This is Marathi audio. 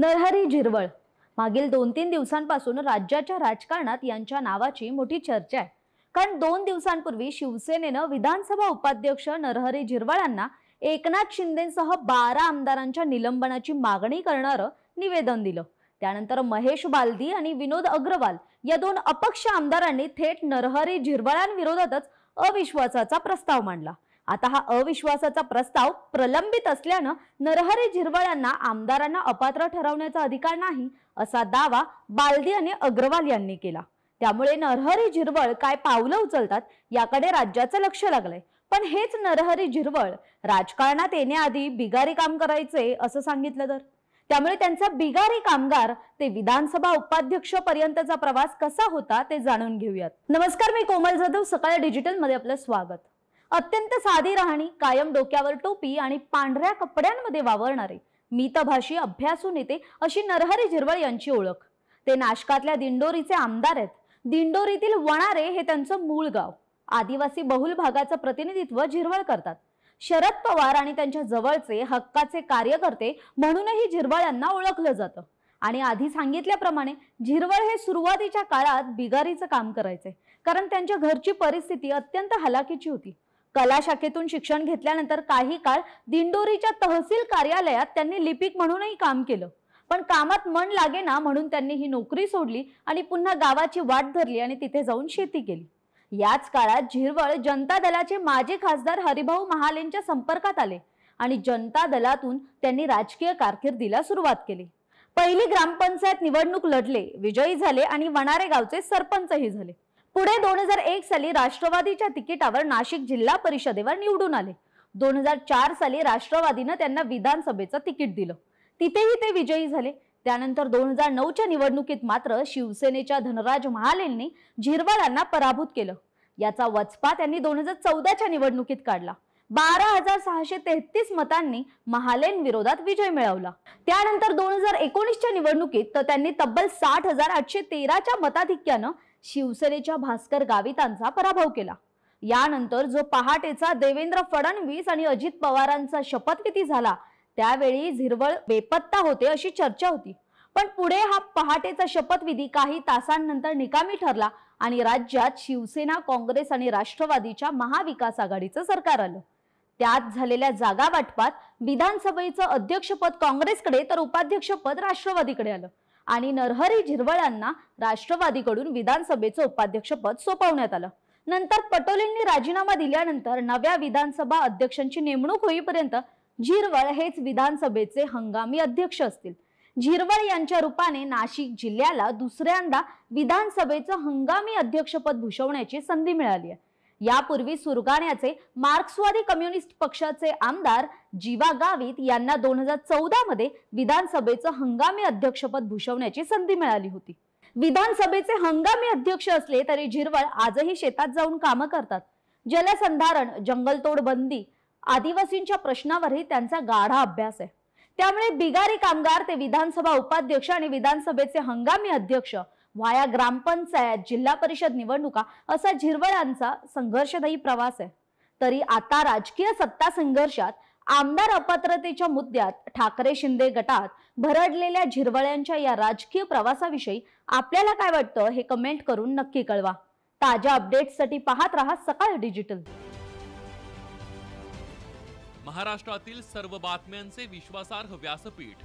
नरहरी झिरवळ मागील दोन तीन दिवसांपासून राज्याच्या राजकारणात यांच्या नावाची मोठी चर्चा आहे कारण दोन दिवसांपूर्वी शिवसेनेनं विधानसभा उपाध्यक्ष नरहरी झिरवळांना एकनाथ शिंदेसह बारा आमदारांच्या निलंबनाची मागणी करणारं निवेदन दिलं त्यानंतर महेश बालदी आणि विनोद अग्रवाल या दोन अपक्ष आमदारांनी थेट नरहरी झिरवळांविरोधातच अविश्वासाचा प्रस्ताव मांडला आता हा अविश्वासाचा प्रस्ताव प्रलंबित असल्यानं नरहरी झिरवळांना आमदारांना अपात्र ठरवण्याचा अधिकार नाही असा दावा बालदी आणि अग्रवाल यांनी केला त्यामुळे नरहरी झिरवळ काय पावलं उचलतात याकडे राज्याचं लक्ष लागलंय पण हेच नरहरी झिरवळ राजकारणात येण्याआधी बिगारी काम करायचे असं सांगितलं तर त्यामुळे त्यांचा बिगारी कामगार ते विधानसभा उपाध्यक्ष पर्यंतचा प्रवास कसा होता ते जाणून घेऊयात नमस्कार मी कोमल जाधव सकाळ डिजिटल मध्ये आपलं स्वागत अत्यंत साधी राहणी कायम डोक्यावर टोपी आणि पांढऱ्या कपड्यांमध्ये वावरणारे मितभाषी अभ्यासू नेते अशी नरहरी झिरवळ यांची ओळख ते नाशकातल्या दिंडोरीचे आमदार आहेत दिंडोरीतील वणारे हे त्यांचं मूळ गाव आदिवासी बहुल भागाचं प्रतिनिधित्व झिरवळ करतात शरद पवार आणि त्यांच्या जवळचे हक्काचे कार्यकर्ते म्हणूनही झिरवळ यांना ओळखलं जातं आणि आधी सांगितल्याप्रमाणे झिरवळ हे सुरुवातीच्या काळात बिगारीचं काम करायचे कारण त्यांच्या घरची परिस्थिती अत्यंत हलाखीची होती कला शाखेतून शिक्षण घेतल्यानंतर काही काळ दिंडोरीच्या तहसील कार्यालयात त्यांनी लिपिक म्हणूनही काम केलं पण कामात मन लागेना म्हणून त्यांनी ही नोकरी सोडली आणि पुन्हा गावाची वाट धरली आणि तिथे जाऊन शेती केली याच काळात झिरवळ जनता दलाचे माजी खासदार हरिभाऊ महालेंच्या संपर्कात आले आणि जनता दलातून त्यांनी राजकीय कारकिर्दीला सुरुवात केली पहिली ग्रामपंचायत निवडणूक लढले विजयी झाले आणि वणारे गावचे सरपंचही झाले पुढे दोन हजार एक साली राष्ट्रवादीच्या तिकिटावर नाशिक जिल्हा परिषदेवर निवडून आले दोन हजार चार साली राष्ट्रवादीनं त्यांना विधानसभेचं तिकीट दिलं तिथेही ते विजयी झाले त्यानंतर दोन हजार नऊच्या निवडणुकीत मात्र शिवसेनेच्या धनराज महालेंनी झिरवाळांना पराभूत केलं याचा वचपा त्यांनी दोन हजार चौदाच्या निवडणुकीत काढला बारा हजार सहाशे तेहतीस मतांनी महालेन विरोधात विजय मिळवला त्यानंतर दोन हजार एकोणीसच्या निवडणुकीत तर त्यांनी तब्बल साठ हजार आठशे तेराच्या मताधिक्यानं शिवसेनेच्या भास्कर गावितांचा पराभव केला यानंतर जो पहाटेचा देवेंद्र फडणवीस आणि अजित पवारांचा शपथविधी झाला त्यावेळी झिरवळ बेपत्ता होते अशी चर्चा होती पण पुढे हा पहाटेचा शपथविधी काही तासांनंतर निकामी ठरला आणि राज्यात शिवसेना काँग्रेस आणि राष्ट्रवादीच्या महाविकास आघाडीचं सरकार आलं त्यात झालेल्या जागा वाटपात विधानसभेचं अध्यक्षपद काँग्रेसकडे तर उपाध्यक्षपद राष्ट्रवादीकडे आलं आणि नरहरी झिरवळांना राष्ट्रवादीकडून विधानसभेचं उपाध्यक्षपद सोपवण्यात आलं नंतर पटोलेंनी राजीनामा दिल्यानंतर नव्या विधानसभा अध्यक्षांची नेमणूक होईपर्यंत झिरवळ हेच विधानसभेचे हंगामी अध्यक्ष असतील झिरवळ यांच्या रूपाने नाशिक जिल्ह्याला दुसऱ्यांदा विधानसभेचं हंगामी अध्यक्षपद भूषवण्याची संधी मिळाली आहे यापूर्वी सुरगाण्याचे मार्क्सवादी कम्युनिस्ट पक्षाचे आमदार जीवा गावित यांना दोन हजार चौदा मध्ये विधानसभेचं हंगामी अध्यक्षपद भूषवण्याची संधी मिळाली होती विधानसभेचे हंगामी अध्यक्ष असले तरी झिरवळ आजही शेतात जाऊन कामं करतात जलसंधारण जंगलतोड बंदी आदिवासींच्या प्रश्नावरही त्यांचा गाढा अभ्यास आहे त्यामुळे बिगारी कामगार ते विधानसभा उपाध्यक्ष आणि विधानसभेचे हंगामी अध्यक्ष व्हाया ग्रामपंचायत जिल्हा परिषद निवडणुका असा झिरवळांचा संघर्षदायी प्रवास आहे तरी आता राजकीय सत्ता संघर्षात आमदार अपात्रतेच्या मुद्द्यात ठाकरे शिंदे गटात भरडलेल्या झिरवळ्यांच्या या राजकीय प्रवासाविषयी आपल्याला काय वाटतं हे कमेंट करून नक्की कळवा ताज्या अपडेट्ससाठी पाहत रहा सकाळ डिजिटल महाराष्ट्रातील सर्व बातम्यांचे विश्वासार्ह व्यासपीठ